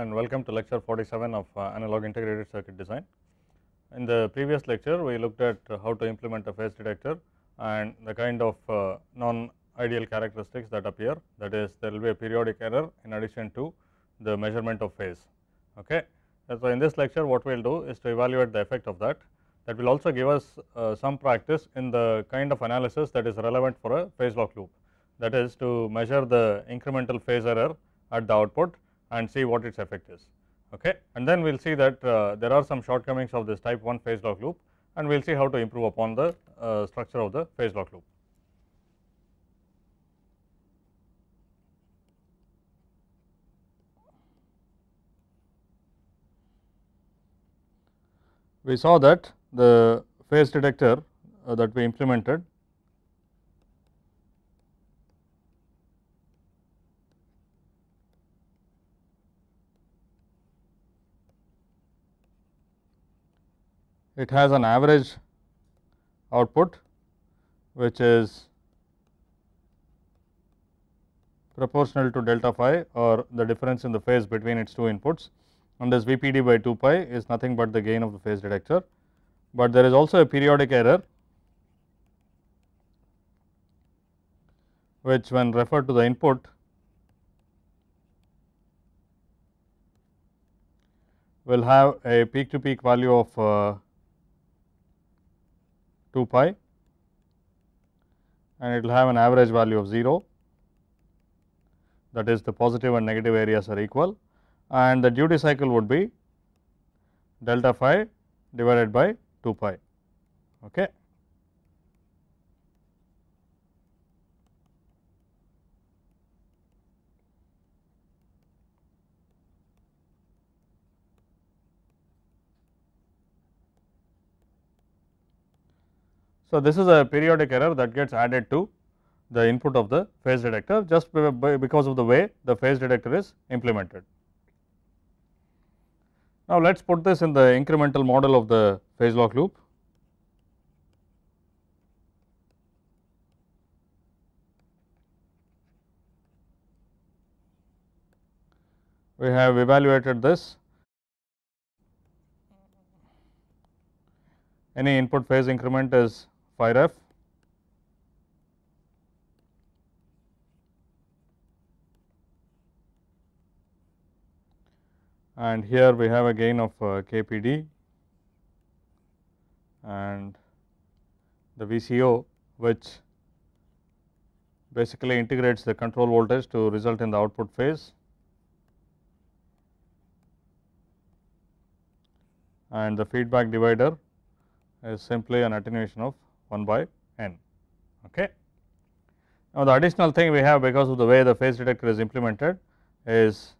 and welcome to lecture 47 of uh, analog integrated circuit design. In the previous lecture we looked at how to implement a phase detector and the kind of uh, non ideal characteristics that appear that is there will be a periodic error in addition to the measurement of phase. Okay. So, in this lecture what we will do is to evaluate the effect of that that will also give us uh, some practice in the kind of analysis that is relevant for a phase lock loop that is to measure the incremental phase error at the output and see what its effect is. Okay. And then we will see that uh, there are some shortcomings of this type 1 phase lock loop and we will see how to improve upon the uh, structure of the phase lock loop. We saw that the phase detector uh, that we implemented it has an average output which is proportional to delta phi or the difference in the phase between its two inputs and this VPD by 2 pi is nothing but the gain of the phase detector, but there is also a periodic error which when referred to the input will have a peak to peak value of uh, 2 pi and it will have an average value of 0 that is the positive and negative areas are equal and the duty cycle would be delta phi divided by 2 pi. Okay. So, this is a periodic error that gets added to the input of the phase detector just because of the way the phase detector is implemented. Now, let us put this in the incremental model of the phase lock loop. We have evaluated this any input phase increment is pyref and here we have a gain of uh, KPD and the VCO which basically integrates the control voltage to result in the output phase and the feedback divider is simply an attenuation of 1 by n. Okay. Now, the additional thing we have because of the way the phase detector is implemented is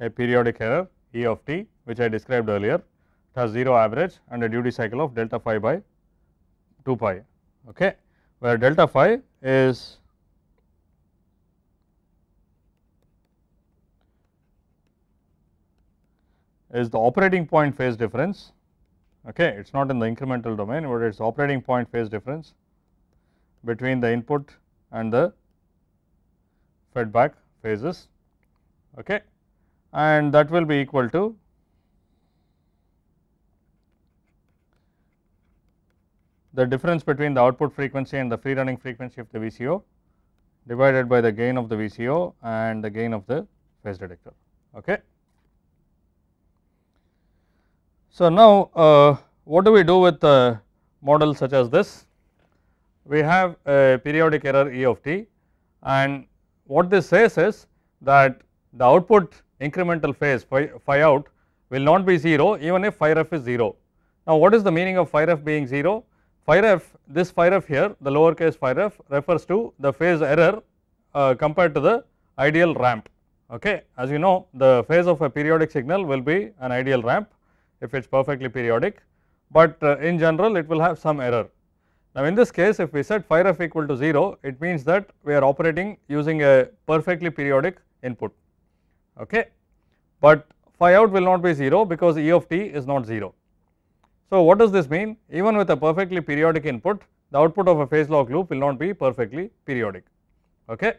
a periodic error E of t which I described earlier. It has 0 average and a duty cycle of delta phi by 2 pi, okay, where delta phi is is the operating point phase difference okay it is not in the incremental domain but it is operating point phase difference between the input and the feedback phases okay and that will be equal to the difference between the output frequency and the free running frequency of the VCO divided by the gain of the VCO and the gain of the phase detector okay so, now uh, what do we do with a uh, model such as this? We have a periodic error E of t and what this says is that the output incremental phase phi, phi out will not be 0 even if phi ref is 0. Now, what is the meaning of phi ref being 0? Phi ref this phi ref here the lower case phi ref refers to the phase error uh, compared to the ideal ramp. Okay. As you know the phase of a periodic signal will be an ideal ramp if it is perfectly periodic, but uh, in general it will have some error. Now, in this case if we set phi ref equal to 0, it means that we are operating using a perfectly periodic input, okay. but phi out will not be 0 because E of t is not 0. So, what does this mean? Even with a perfectly periodic input, the output of a phase log loop will not be perfectly periodic, okay.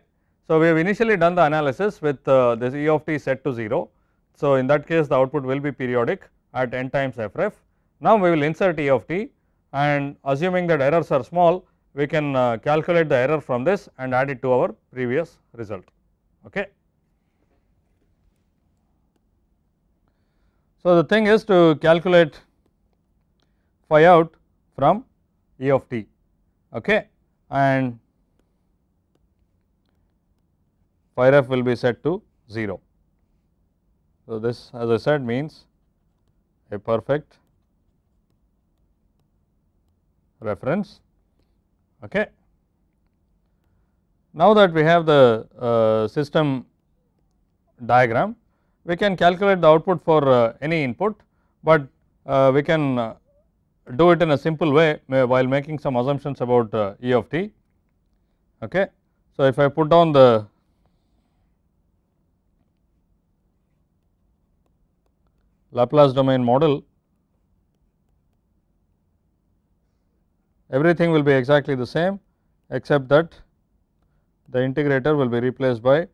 So, we have initially done the analysis with uh, this E of t set to 0. So, in that case the output will be periodic at n times f ref. Now, we will insert E of t and assuming that errors are small, we can uh, calculate the error from this and add it to our previous result. Okay. So, the thing is to calculate phi out from E of t okay. and phi ref will be set to 0. So, this as I said means a perfect reference. Okay. Now that we have the uh, system diagram, we can calculate the output for uh, any input, but uh, we can uh, do it in a simple way while making some assumptions about uh, E of t. Okay. So, if I put down the Laplace domain model, everything will be exactly the same except that the integrator will be replaced by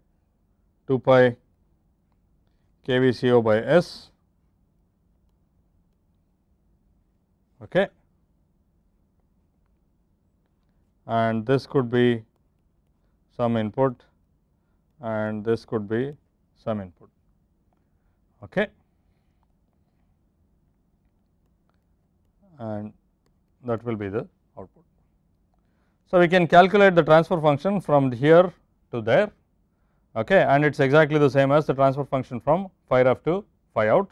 2 pi KVCO by S. Okay. And this could be some input and this could be some input. Okay. and that will be the output. So, we can calculate the transfer function from here to there okay, and it is exactly the same as the transfer function from phi ref to phi out.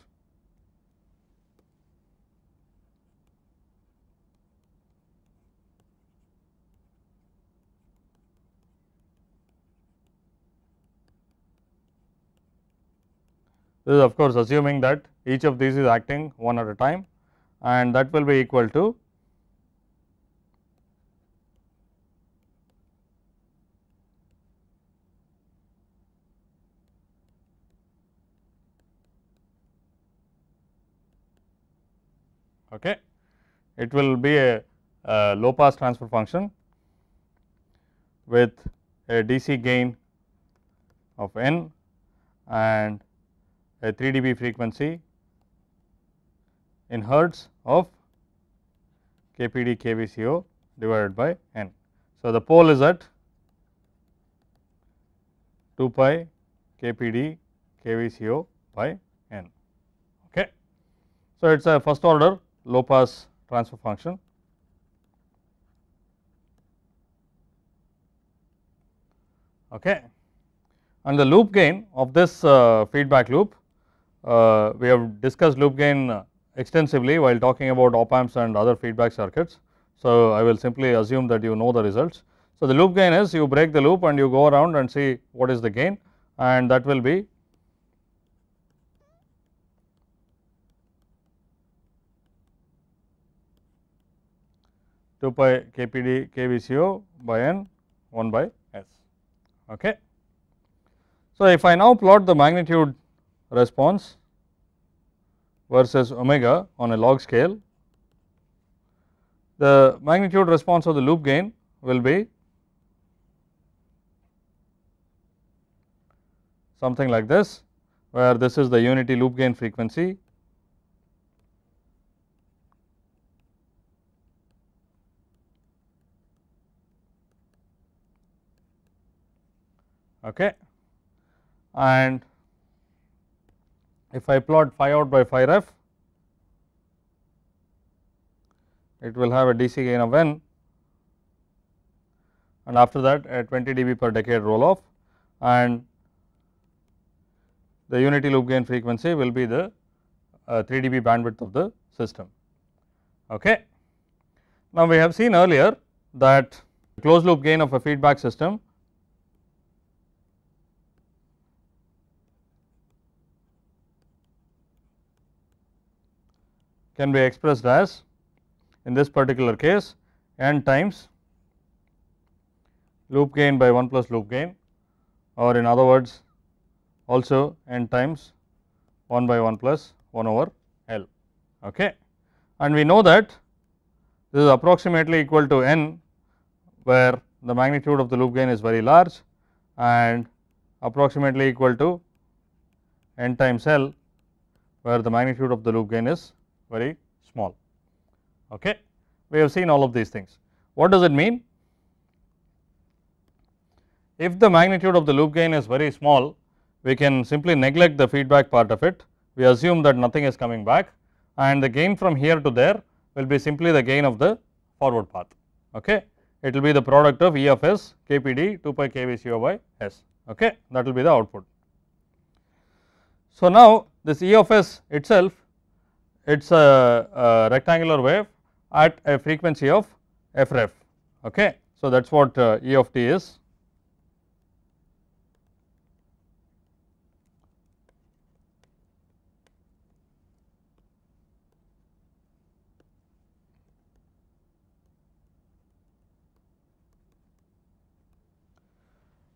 This is of course assuming that each of these is acting one at a time and that will be equal to okay. it will be a, a low pass transfer function with a DC gain of n and a 3 dB frequency in hertz of KPD KVCO divided by n. So, the pole is at 2 pi KPD KVCO by n. Okay. So, it is a first order low pass transfer function. Okay. And the loop gain of this uh, feedback loop, uh, we have discussed loop gain extensively while talking about op amps and other feedback circuits. So, I will simply assume that you know the results. So, the loop gain is you break the loop and you go around and see what is the gain and that will be two pi kpd kvco by n 1 by s. Okay. So, if I now plot the magnitude response versus omega on a log scale. The magnitude response of the loop gain will be something like this where this is the unity loop gain frequency okay and if I plot phi out by phi ref, it will have a DC gain of n and after that a 20 dB per decade roll off and the unity loop gain frequency will be the uh, 3 dB bandwidth of the system. Okay. Now, we have seen earlier that closed loop gain of a feedback system can be expressed as in this particular case n times loop gain by 1 plus loop gain or in other words also n times 1 by 1 plus 1 over L. Okay. And we know that this is approximately equal to n where the magnitude of the loop gain is very large and approximately equal to n times L where the magnitude of the loop gain is very small. Okay. We have seen all of these things. What does it mean? If the magnitude of the loop gain is very small, we can simply neglect the feedback part of it. We assume that nothing is coming back and the gain from here to there will be simply the gain of the forward path. Okay. It will be the product of E of S KPD 2 pi KVCO by S. Okay. That will be the output. So, now this E of S itself it is a, a, rectangular wave at a frequency of f ref. Okay. So, that is what uh, E of t is.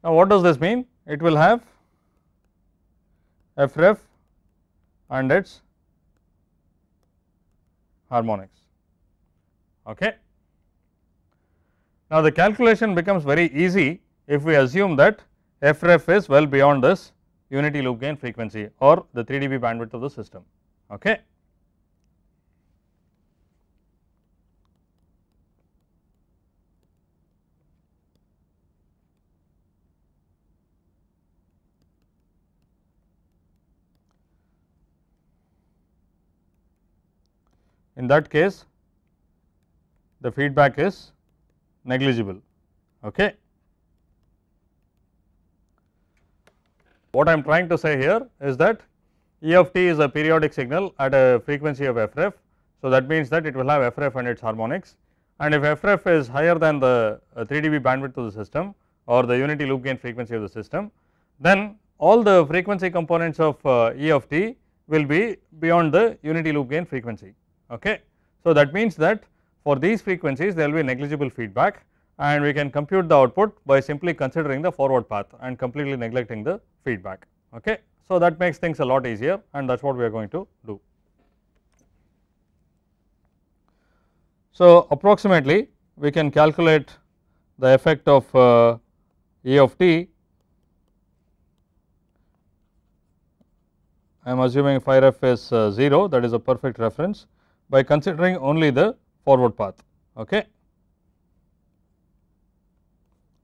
Now, what does this mean? It will have f ref and its harmonics. Okay. Now, the calculation becomes very easy if we assume that FREF is well beyond this unity loop gain frequency or the 3 dB bandwidth of the system. Okay. in that case the feedback is negligible. Okay. What I am trying to say here is that E of t is a periodic signal at a frequency of f ref. So, that means that it will have f ref and its harmonics and if f ref is higher than the uh, 3 dB bandwidth of the system or the unity loop gain frequency of the system, then all the frequency components of uh, E of t will be beyond the unity loop gain frequency okay. So that means that for these frequencies there will be negligible feedback and we can compute the output by simply considering the forward path and completely neglecting the feedback okay. So that makes things a lot easier and that is what we are going to do. So approximately we can calculate the effect of uh, E of t I am assuming phi ref is uh, 0 that is a perfect reference by considering only the forward path. Okay.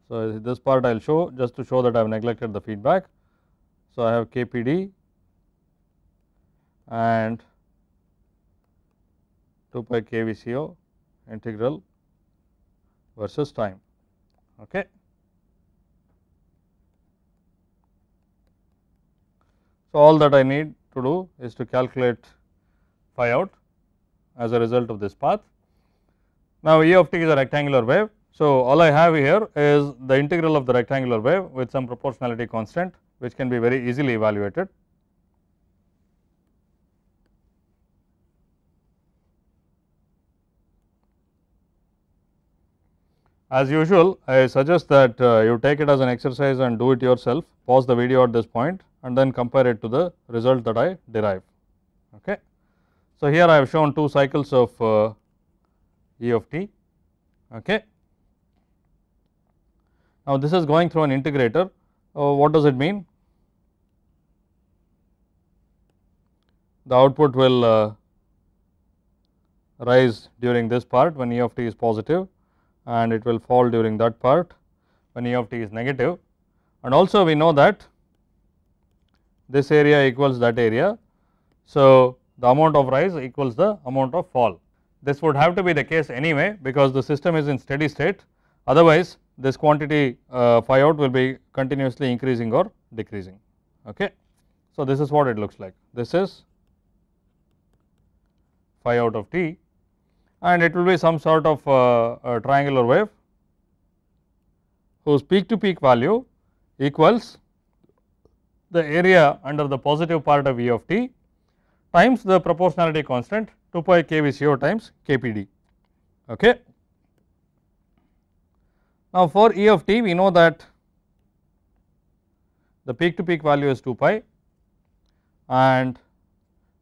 So, this part I will show just to show that I have neglected the feedback. So, I have KPD and 2 pi KVCO integral versus time. Okay. So, all that I need to do is to calculate phi out as a result of this path. Now, E of t is a rectangular wave. So, all I have here is the integral of the rectangular wave with some proportionality constant which can be very easily evaluated. As usual, I suggest that uh, you take it as an exercise and do it yourself, pause the video at this point and then compare it to the result that I derive. Okay. So, here I have shown two cycles of uh, E of t. Okay. Now, this is going through an integrator, uh, what does it mean? The output will uh, rise during this part when E of t is positive and it will fall during that part when E of t is negative. And also we know that this area equals that area. So, the amount of rise equals the amount of fall. This would have to be the case anyway because the system is in steady state otherwise this quantity uh, phi out will be continuously increasing or decreasing. Okay. So, this is what it looks like this is phi out of t and it will be some sort of uh, triangular wave whose peak to peak value equals the area under the positive part of E of t times the proportionality constant 2 pi KVCO times KPD. Okay. Now, for E of t we know that the peak to peak value is 2 pi and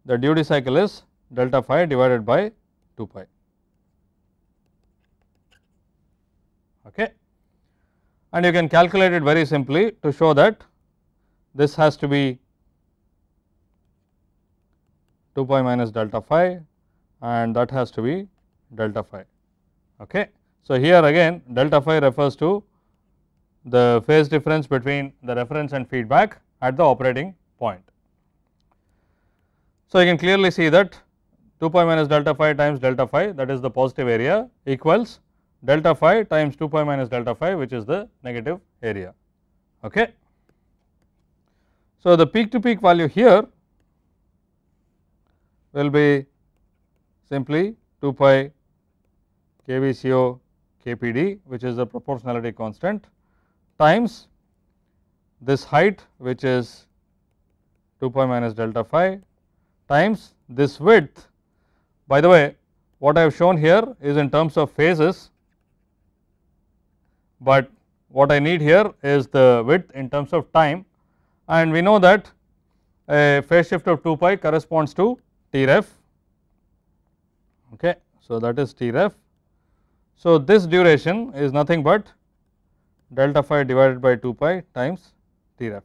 the duty cycle is delta phi divided by 2 pi. Okay. And you can calculate it very simply to show that this has to be 2 pi minus delta phi and that has to be delta phi. Okay. So, here again delta phi refers to the phase difference between the reference and feedback at the operating point. So, you can clearly see that 2 pi minus delta phi times delta phi that is the positive area equals delta phi times 2 pi minus delta phi which is the negative area. Okay. So, the peak to peak value here will be simply 2 pi k V C O k P D KPD which is the proportionality constant times this height which is 2 pi minus delta phi times this width. By the way what I have shown here is in terms of phases, but what I need here is the width in terms of time and we know that a phase shift of 2 pi corresponds to Tref. Okay. So, that is ref. So, this duration is nothing but delta phi divided by 2 pi times Tref.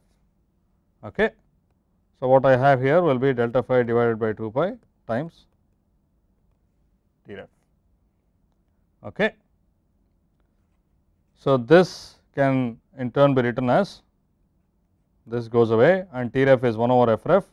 Okay. So, what I have here will be delta phi divided by 2 pi times Tref. Okay. So, this can in turn be written as this goes away and ref is 1 over ref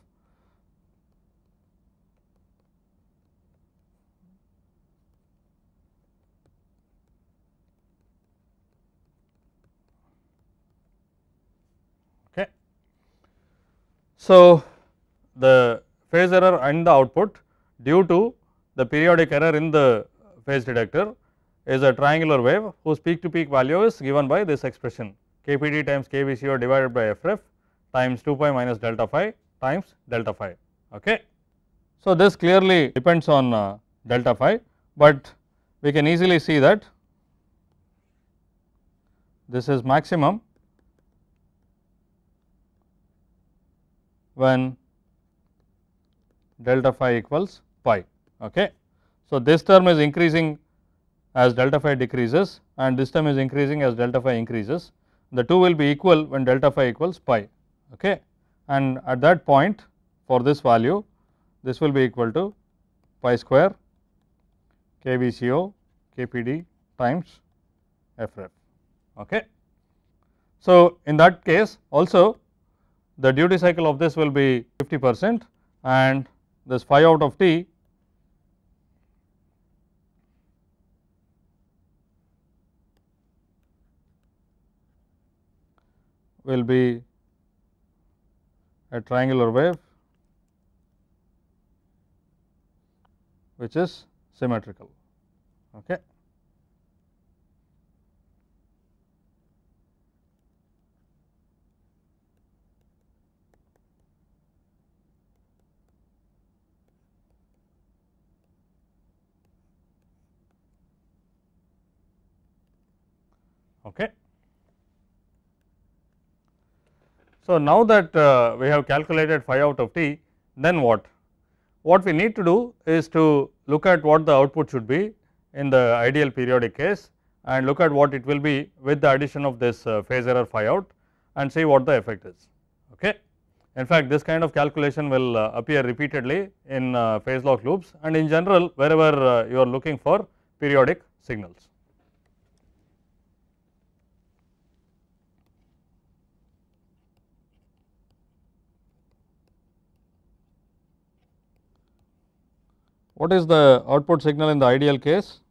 So, the phase error and the output due to the periodic error in the phase detector is a triangular wave whose peak to peak value is given by this expression kpd times kvco divided by FF times 2 pi minus delta phi times delta phi. Okay. So, this clearly depends on uh, delta phi, but we can easily see that this is maximum when delta phi equals pi. Okay. So, this term is increasing as delta phi decreases and this term is increasing as delta phi increases. The two will be equal when delta phi equals pi. Okay. And at that point for this value this will be equal to pi square KBCO KPD times FREF. Okay. So, in that case also the duty cycle of this will be 50 percent and this phi out of t will be a triangular wave which is symmetrical. Okay. So, now that uh, we have calculated phi out of t then what? What we need to do is to look at what the output should be in the ideal periodic case and look at what it will be with the addition of this uh, phase error phi out and see what the effect is. Okay. In fact, this kind of calculation will uh, appear repeatedly in uh, phase lock loops and in general wherever uh, you are looking for periodic signals. What is the output signal in the ideal case?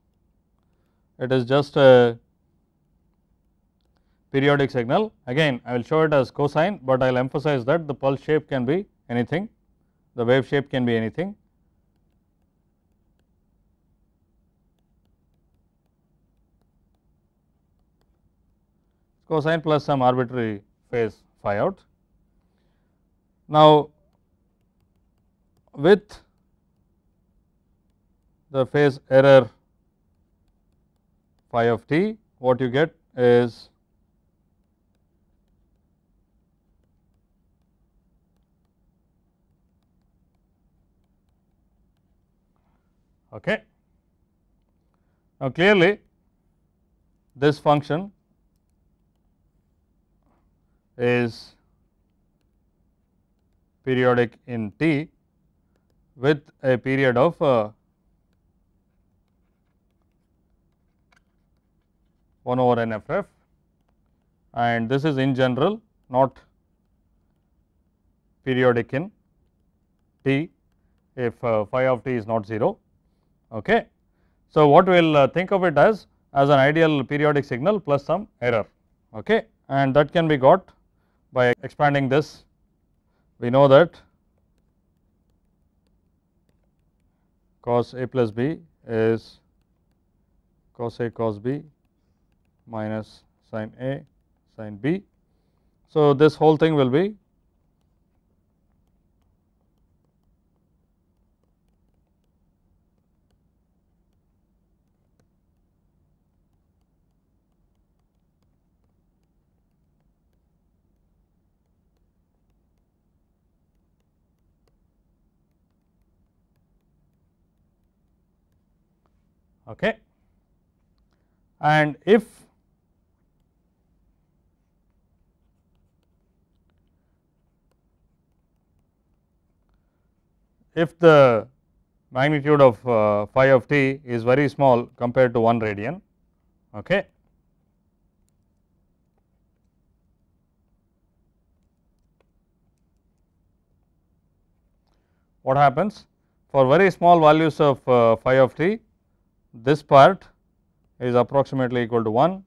It is just a periodic signal. Again, I will show it as cosine, but I will emphasize that the pulse shape can be anything, the wave shape can be anything. cosine plus some arbitrary phase phi out. Now, with the phase error phi of t, what you get is okay. Now, clearly this function is periodic in t with a period of uh, 1 over NFF and this is in general not periodic in t if uh, phi of t is not 0. Okay. So, what we will uh, think of it as as an ideal periodic signal plus some error okay. and that can be got by expanding this. We know that cos a plus b is cos a cos b minus sine A sine B. So, this whole thing will be okay. And if if the magnitude of uh, phi of t is very small compared to 1 radian. Okay. What happens? For very small values of uh, phi of t, this part is approximately equal to 1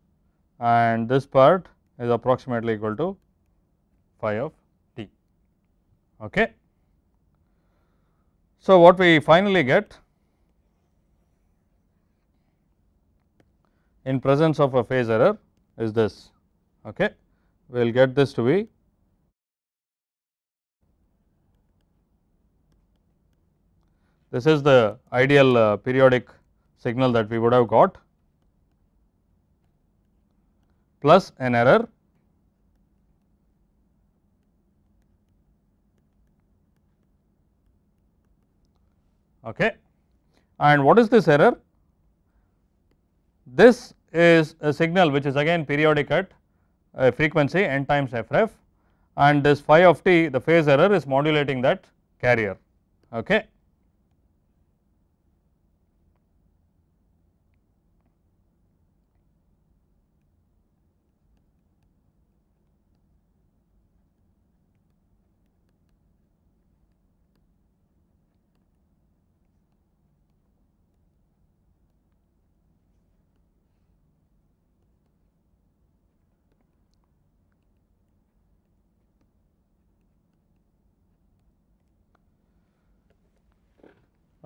and this part is approximately equal to phi of t. Okay. So, what we finally get in presence of a phase error is this. Okay. We will get this to be this is the ideal uh, periodic signal that we would have got plus an error okay. And what is this error? This is a signal which is again periodic at a frequency n times f and this phi of t the phase error is modulating that carrier okay.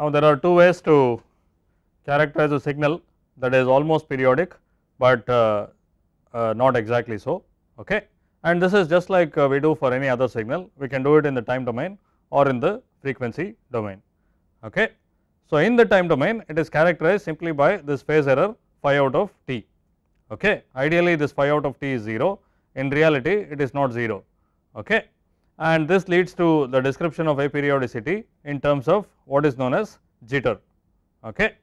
Now, there are two ways to characterize a signal that is almost periodic, but uh, uh, not exactly so. Okay. And this is just like uh, we do for any other signal, we can do it in the time domain or in the frequency domain. Okay. So, in the time domain it is characterized simply by this phase error phi out of t. Okay. Ideally this phi out of t is 0, in reality it is not 0. Okay and this leads to the description of a periodicity in terms of what is known as jitter. Okay.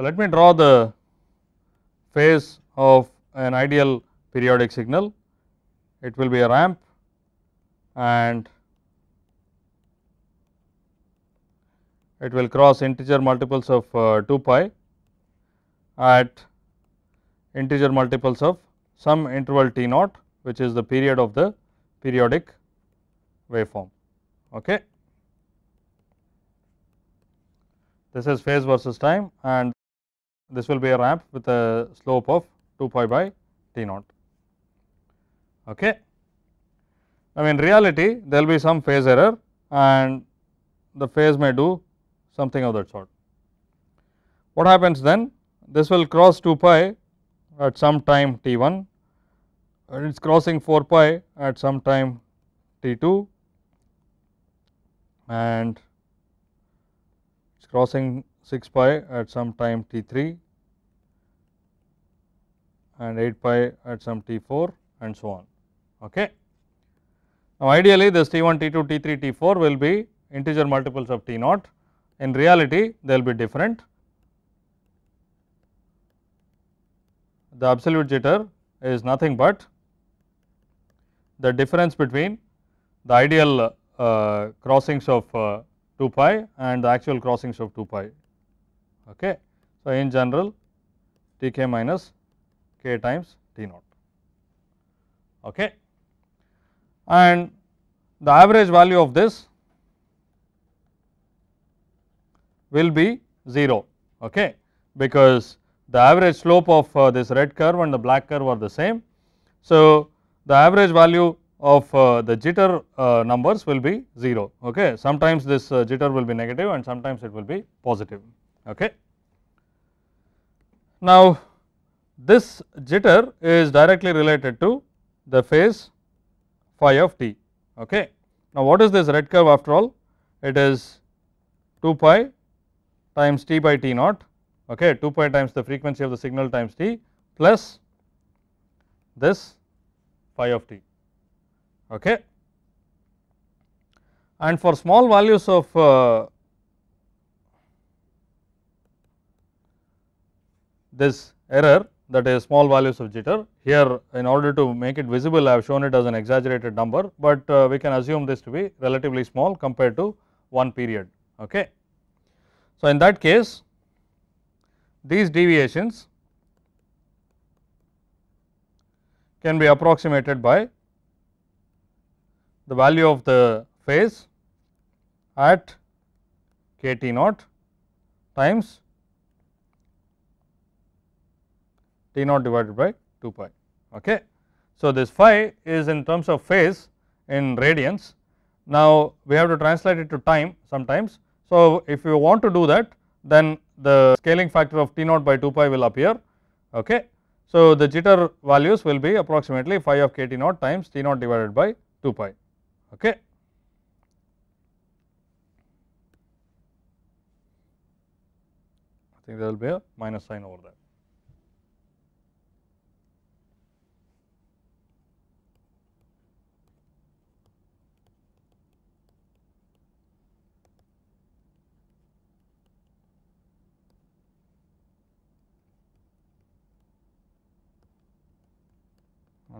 So, let me draw the phase of an ideal periodic signal. It will be a ramp and it will cross integer multiples of uh, 2 pi at integer multiples of some interval t naught which is the period of the periodic waveform. Okay. This is phase versus time and this will be a ramp with a slope of 2 pi by t naught. Okay. Now, in reality there will be some phase error and the phase may do something of that sort. What happens then? This will cross 2 pi at some time t 1 and it is crossing 4 pi at some time t 2 and it is crossing 6 pi at some time t 3 and 8 pi at some t 4 and so on. Okay. Now, ideally this t 1, t 2, t 3, t 4 will be integer multiples of t naught. In reality they will be different. The absolute jitter is nothing but the difference between the ideal uh, crossings of uh, 2 pi and the actual crossings of 2 pi. Okay. So, in general T k minus k times T naught. Okay. And the average value of this will be 0 okay, because the average slope of uh, this red curve and the black curve are the same. So, the average value of uh, the jitter uh, numbers will be 0. Okay. Sometimes this uh, jitter will be negative and sometimes it will be positive. Okay. Now, this jitter is directly related to the phase phi of t. Okay. Now, what is this red curve after all? It is 2 pi times t by t naught, okay, 2 pi times the frequency of the signal times t plus this phi of t. Okay. And for small values of uh, this error that is small values of jitter. Here in order to make it visible I have shown it as an exaggerated number, but uh, we can assume this to be relatively small compared to one period. Okay. So, in that case these deviations can be approximated by the value of the phase at k t naught times T naught divided by 2 pi. Okay. So, this phi is in terms of phase in radians. Now, we have to translate it to time sometimes. So, if you want to do that then the scaling factor of T naught by 2 pi will appear. Okay. So, the jitter values will be approximately phi of kT naught times T naught divided by 2 pi. Okay. I think there will be a minus sign over there.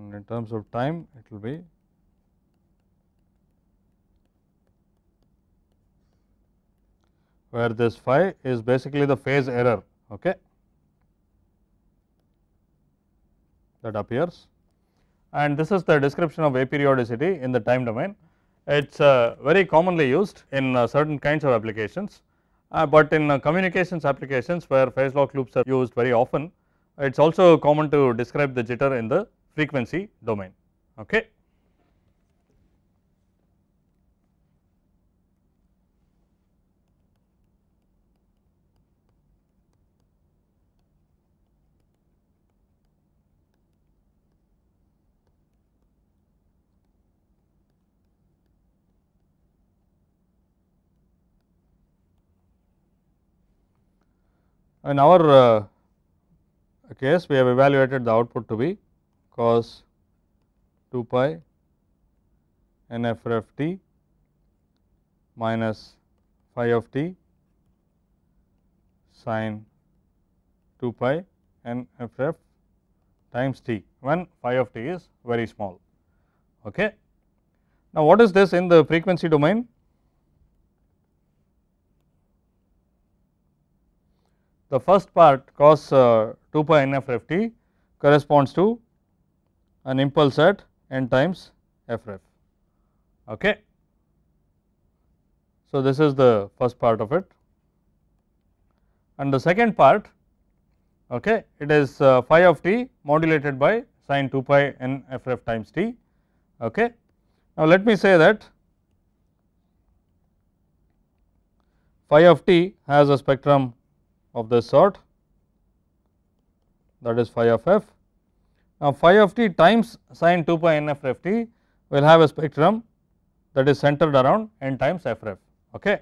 and in terms of time it will be where this phi is basically the phase error okay, that appears and this is the description of aperiodicity in the time domain. It is uh, very commonly used in uh, certain kinds of applications, uh, but in uh, communications applications where phase lock loops are used very often, it is also common to describe the jitter in the frequency domain. Okay. In our uh, case, we have evaluated the output to be cos 2 pi nf ref t minus phi of t sine 2 pi nf ref times t when phi of t is very small. Okay. Now, what is this in the frequency domain? The first part cos uh, 2 pi nf ref t corresponds to an impulse at n times f ref. Okay. So, this is the first part of it and the second part okay, it is uh, phi of t modulated by sine 2 pi n f ref times t. Okay. Now, let me say that phi of t has a spectrum of this sort that is phi of f now, phi of t times sine 2 pi n f f t will have a spectrum that is centered around n times f ref okay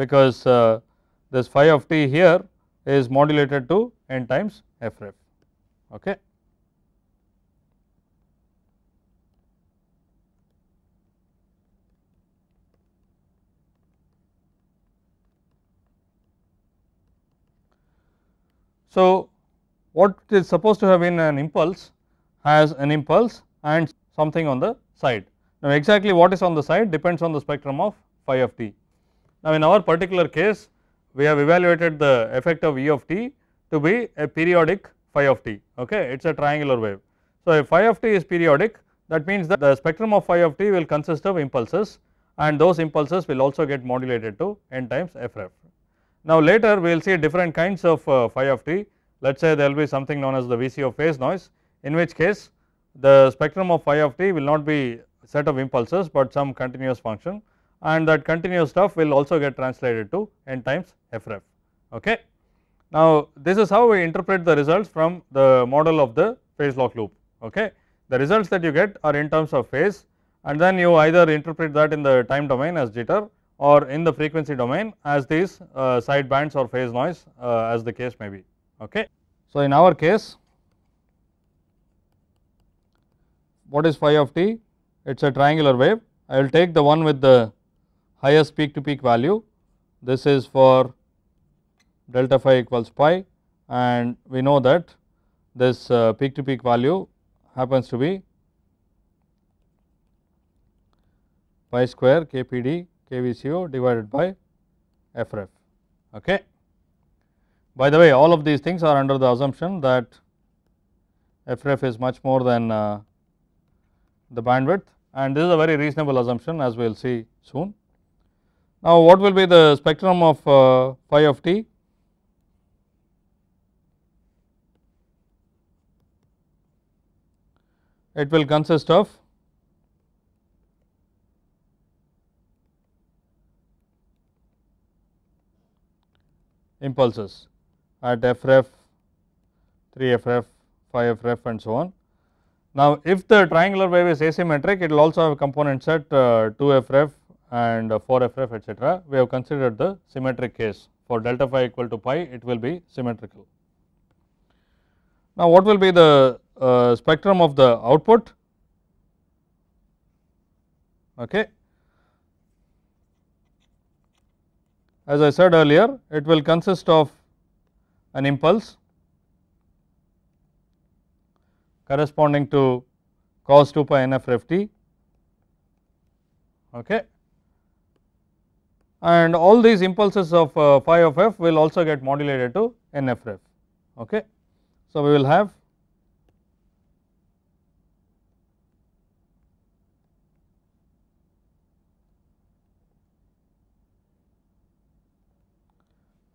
because uh, this phi of t here is modulated to n times f ref okay so what is supposed to have been an impulse has an impulse and something on the side. Now, exactly what is on the side depends on the spectrum of phi of t. Now, in our particular case we have evaluated the effect of E of t to be a periodic phi of t okay it is a triangular wave. So, if phi of t is periodic that means that the spectrum of phi of t will consist of impulses and those impulses will also get modulated to n times f ref. Now, later we will see different kinds of uh, phi of t let us say there will be something known as the VCO phase noise in which case the spectrum of phi of t will not be set of impulses, but some continuous function and that continuous stuff will also get translated to n times f ref. Okay. Now, this is how we interpret the results from the model of the phase lock loop. Okay. The results that you get are in terms of phase and then you either interpret that in the time domain as jitter or in the frequency domain as these uh, side bands or phase noise uh, as the case may be. Okay. So, in our case what is phi of t? It is a triangular wave. I will take the one with the highest peak to peak value. This is for delta phi equals pi and we know that this uh, peak to peak value happens to be pi square kpd kvco divided by fref. Okay. By the way all of these things are under the assumption that fref is much more than uh, the bandwidth and this is a very reasonable assumption as we will see soon. Now, what will be the spectrum of uh, phi of t? It will consist of impulses at f ref, 3 f ref, 5 f ref and so on now, if the triangular wave is asymmetric, it will also have component set uh, 2FREF and 4FREF uh, etc. We have considered the symmetric case for delta phi equal to pi, it will be symmetrical. Now, what will be the uh, spectrum of the output? Okay. As I said earlier, it will consist of an impulse corresponding to cos 2 pi nf ref t okay and all these impulses of uh, phi of f will also get modulated to nf ref okay so we will have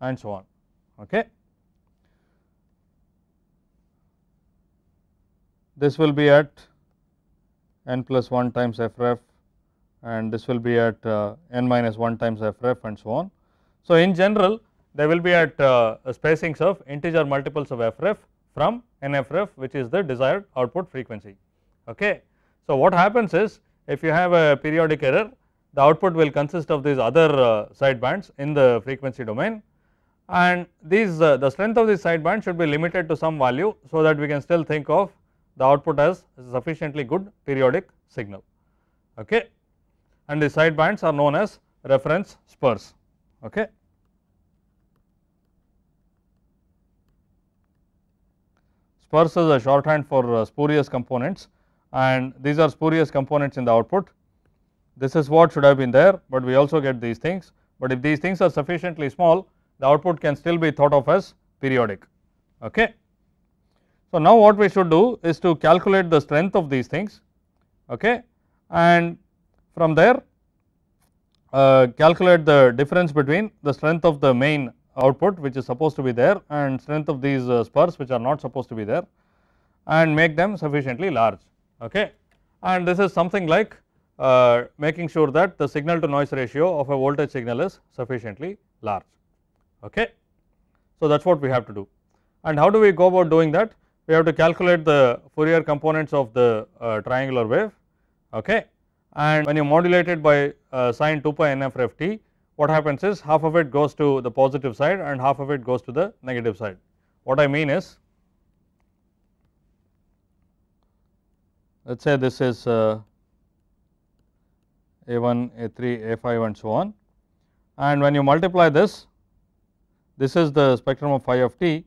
and so on okay this will be at n plus 1 times FREF and this will be at uh, n minus 1 times FREF and so on. So, in general they will be at uh, spacings of integer multiples of FREF from NFREF which is the desired output frequency. Okay. So, what happens is if you have a periodic error the output will consist of these other uh, sidebands in the frequency domain and these uh, the strength of these sidebands should be limited to some value so that we can still think of the output has sufficiently good periodic signal okay and the side bands are known as reference spurs okay spurs is a shorthand for uh, spurious components and these are spurious components in the output this is what should have been there but we also get these things but if these things are sufficiently small the output can still be thought of as periodic okay so, now what we should do is to calculate the strength of these things okay and from there uh, calculate the difference between the strength of the main output which is supposed to be there and strength of these uh, spurs which are not supposed to be there and make them sufficiently large okay and this is something like uh, making sure that the signal to noise ratio of a voltage signal is sufficiently large okay so that's what we have to do and how do we go about doing that we have to calculate the Fourier components of the uh, triangular wave okay. and when you modulate it by uh, sine 2 pi n f f t what happens is half of it goes to the positive side and half of it goes to the negative side. What I mean is let us say this is uh, a1, A3, A5 and so on. And when you multiply this, this is the spectrum of phi of t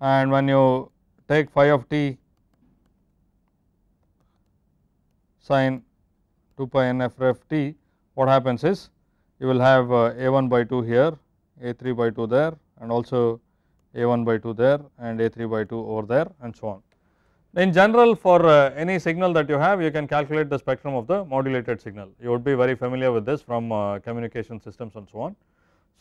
and when you take phi of t sine 2 pi n f ref t what happens is you will have uh, a 1 by 2 here a 3 by 2 there and also a 1 by 2 there and a 3 by 2 over there and so on. In general for uh, any signal that you have you can calculate the spectrum of the modulated signal you would be very familiar with this from uh, communication systems and so on.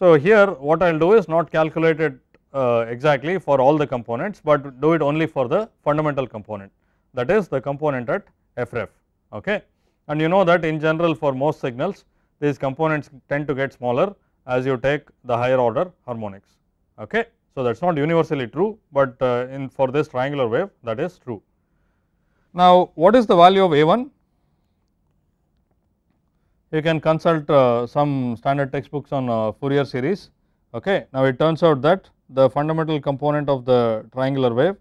So, here what I will do is not calculate it uh, exactly for all the components, but do it only for the fundamental component that is the component at FREF. Okay. And you know that in general for most signals these components tend to get smaller as you take the higher order harmonics. Okay. So, that is not universally true, but uh, in for this triangular wave that is true. Now, what is the value of A1? You can consult uh, some standard textbooks on uh, Fourier series. Okay. Now, it turns out that the fundamental component of the triangular wave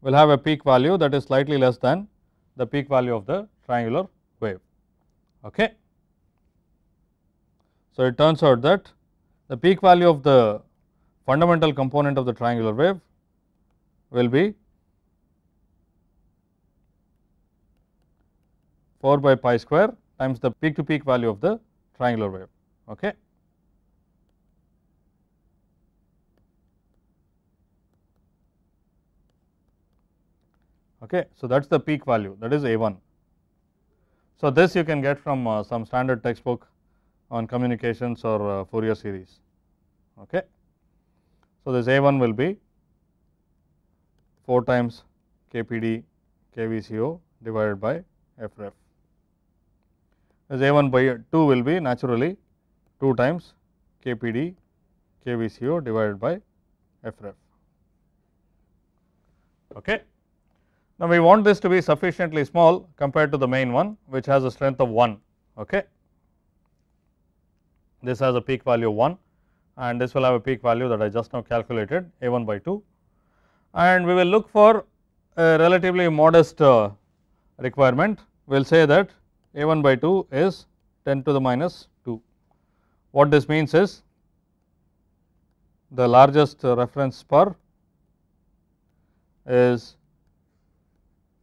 will have a peak value that is slightly less than the peak value of the triangular wave. Okay. So, it turns out that the peak value of the fundamental component of the triangular wave will be 4 by pi square times the peak to peak value of the triangular wave. Okay. Okay. So, that is the peak value that is A1. So, this you can get from uh, some standard textbook on communications or uh, Fourier series. Okay. So, this A1 will be 4 times KPD KVCO divided by FREF. This A1 by 2 will be naturally 2 times KPD KVCO divided by FREF. Okay. Now, we want this to be sufficiently small compared to the main one which has a strength of 1. Okay. This has a peak value 1 and this will have a peak value that I just now calculated a 1 by 2 and we will look for a relatively modest uh, requirement. We will say that a 1 by 2 is 10 to the minus 2. What this means is the largest uh, reference spur is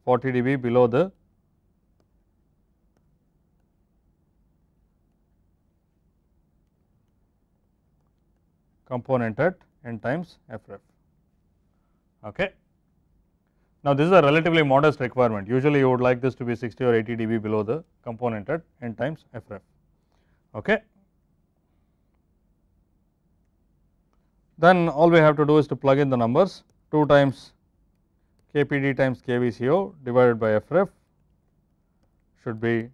40 dB below the component at n times FREF. Okay. Now, this is a relatively modest requirement. Usually, you would like this to be 60 or 80 dB below the component at n times FREF. Okay. Then all we have to do is to plug in the numbers 2 times KPD times KVCO divided by FREF should be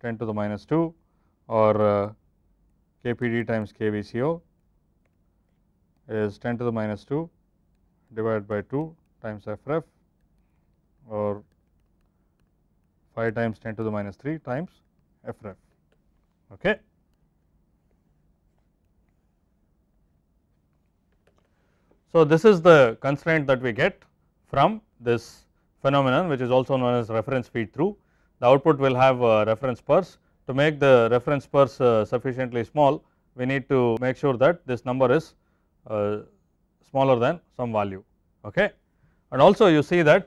10 to the minus 2 or uh, KPD times KVCO is 10 to the minus 2 divided by 2 times FREF or 5 times 10 to the minus 3 times FREF. Okay. So, this is the constraint that we get from this phenomenon which is also known as reference feed through. The output will have a reference purse To make the reference pulse uh, sufficiently small, we need to make sure that this number is uh, smaller than some value. Okay. And also you see that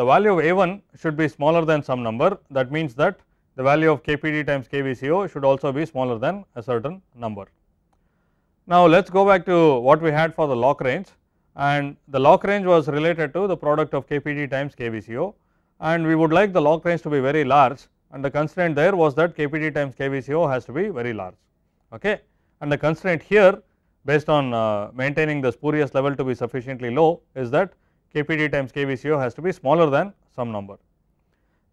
the value of A1 should be smaller than some number that means that the value of KPD times KVCO should also be smaller than a certain number. Now, let us go back to what we had for the lock range and the log range was related to the product of KPD times KVCO and we would like the log range to be very large and the constraint there was that KPD times KVCO has to be very large. Okay. And the constraint here based on uh, maintaining the spurious level to be sufficiently low is that KPD times KVCO has to be smaller than some number.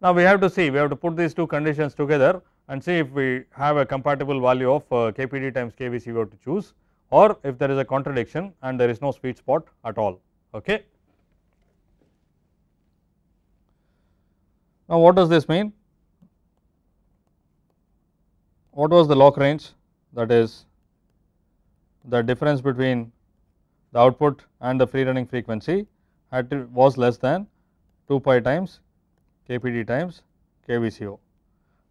Now, we have to see we have to put these two conditions together and see if we have a compatible value of uh, KPD times KVCO to choose or if there is a contradiction and there is no sweet spot at all. Okay. Now, what does this mean? What was the lock range? That is the difference between the output and the free running frequency at was less than 2 pi times KPD times KVCO.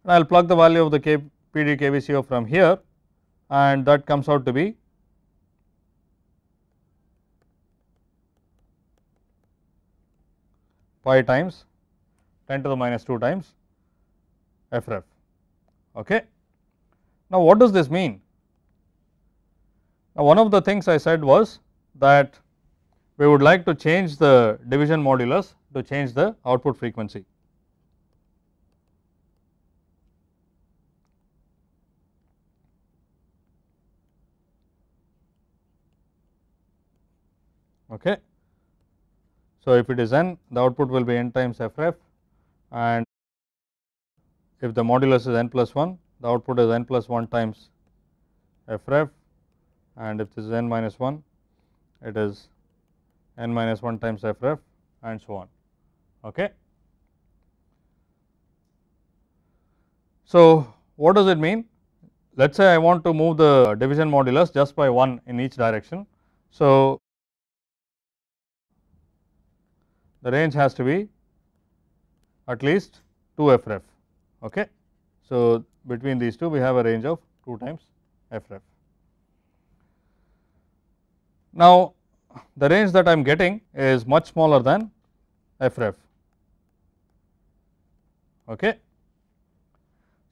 And I will plug the value of the KPD KVCO from here and that comes out to be pi times 10 to the minus 2 times FREF. Okay. Now, what does this mean? Now, one of the things I said was that we would like to change the division modulus to change the output frequency. Okay. So, if it is n the output will be n times f ref and if the modulus is n plus 1 the output is n plus 1 times f ref and if this is n minus 1 it is n minus 1 times f ref and so on. Okay. So, what does it mean? Let us say I want to move the division modulus just by 1 in each direction. So, the range has to be at least 2 f, Okay. So, between these two we have a range of 2 times FREF. Now, the range that I am getting is much smaller than f, Okay.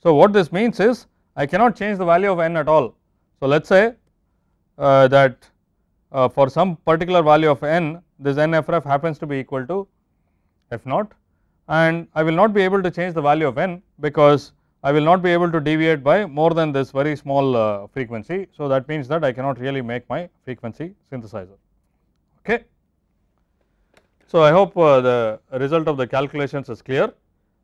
So, what this means is I cannot change the value of n at all. So, let us say uh, that uh, for some particular value of n this NFRF happens to be equal to F naught and I will not be able to change the value of n because I will not be able to deviate by more than this very small uh, frequency. So, that means that I cannot really make my frequency synthesizer. Okay. So, I hope uh, the result of the calculations is clear.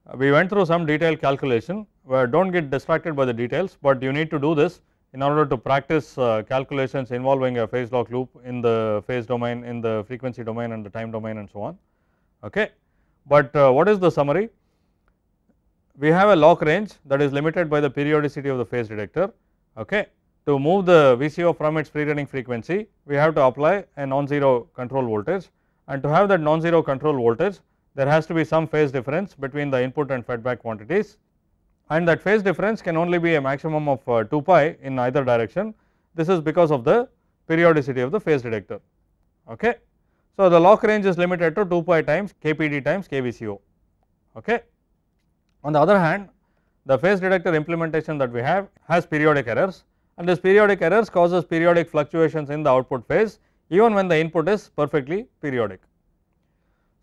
Uh, we went through some detailed calculation uh, do not get distracted by the details, but you need to do this in order to practice uh, calculations involving a phase lock loop in the phase domain, in the frequency domain and the time domain and so on. Okay. But uh, what is the summary? We have a lock range that is limited by the periodicity of the phase detector. Okay. To move the VCO from its free running frequency, we have to apply a non-zero control voltage and to have that non-zero control voltage, there has to be some phase difference between the input and feedback quantities and that phase difference can only be a maximum of uh, 2 pi in either direction. This is because of the periodicity of the phase detector. Okay. So, the lock range is limited to 2 pi times kpd times kvco. Okay. On the other hand, the phase detector implementation that we have has periodic errors and this periodic errors causes periodic fluctuations in the output phase even when the input is perfectly periodic.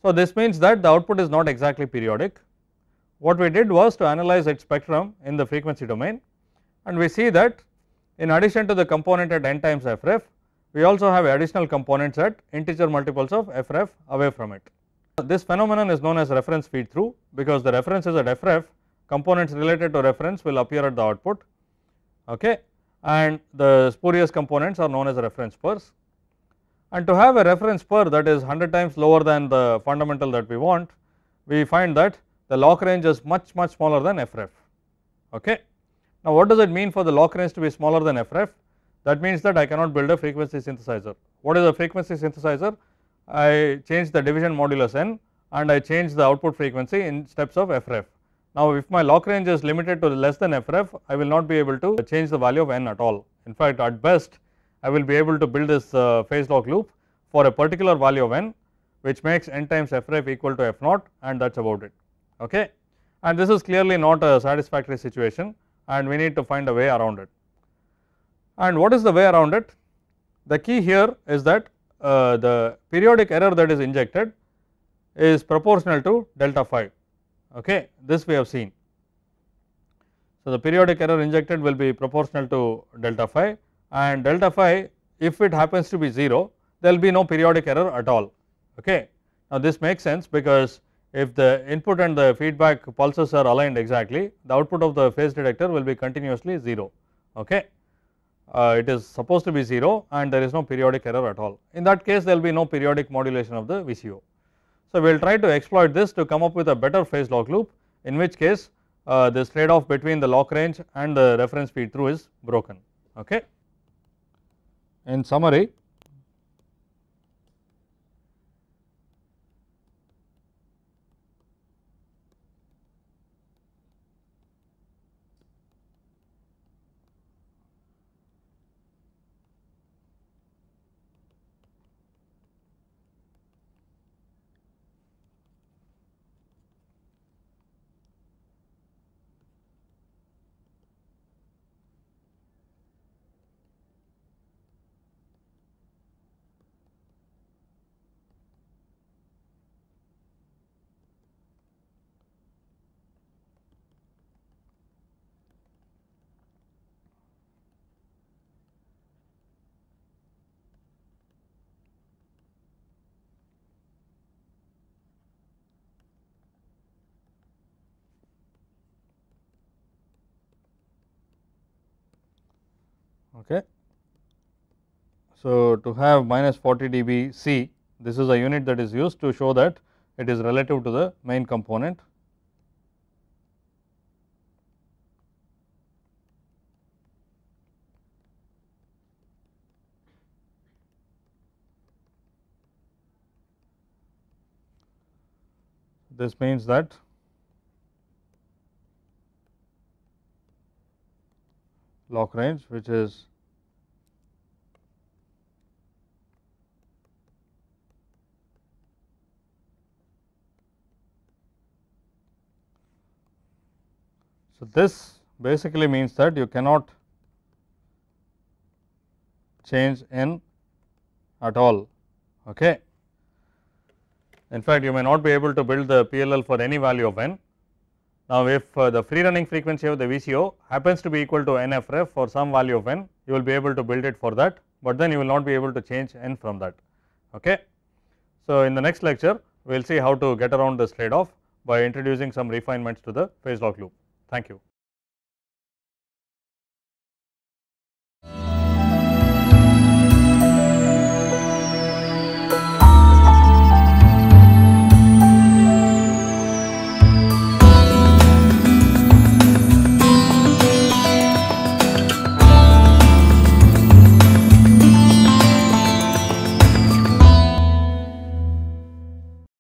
So, this means that the output is not exactly periodic what we did was to analyze its spectrum in the frequency domain and we see that in addition to the component at n times f ref, we also have additional components at integer multiples of f ref away from it. This phenomenon is known as reference feed through because the reference is at f ref, components related to reference will appear at the output okay, and the spurious components are known as reference pairs. And to have a reference pair that is 100 times lower than the fundamental that we want, we find that the lock range is much much smaller than FREF. Okay. Now what does it mean for the lock range to be smaller than FREF? That means that I cannot build a frequency synthesizer. What is a frequency synthesizer? I change the division modulus n and I change the output frequency in steps of FREF. Now if my lock range is limited to less than FREF, I will not be able to change the value of n at all. In fact, at best I will be able to build this uh, phase lock loop for a particular value of n which makes n times FREF equal to F 0 and that is about it okay and this is clearly not a satisfactory situation and we need to find a way around it. And what is the way around it? The key here is that uh, the periodic error that is injected is proportional to delta phi okay this we have seen. So, the periodic error injected will be proportional to delta phi and delta phi if it happens to be 0 there will be no periodic error at all okay. Now, this makes sense because if the input and the feedback pulses are aligned exactly, the output of the phase detector will be continuously 0. Okay. Uh, it is supposed to be 0 and there is no periodic error at all. In that case, there will be no periodic modulation of the VCO. So, we will try to exploit this to come up with a better phase lock loop, in which case uh, this trade off between the lock range and the reference feed through is broken. Okay. In summary, So, to have minus 40 dB C this is a unit that is used to show that it is relative to the main component. This means that lock range which is So, this basically means that you cannot change n at all. Okay. In fact, you may not be able to build the PLL for any value of n. Now, if uh, the free running frequency of the VCO happens to be equal to NFREF for some value of n, you will be able to build it for that, but then you will not be able to change n from that. Okay. So, in the next lecture, we will see how to get around this trade off by introducing some refinements to the phase lock loop. Thank you.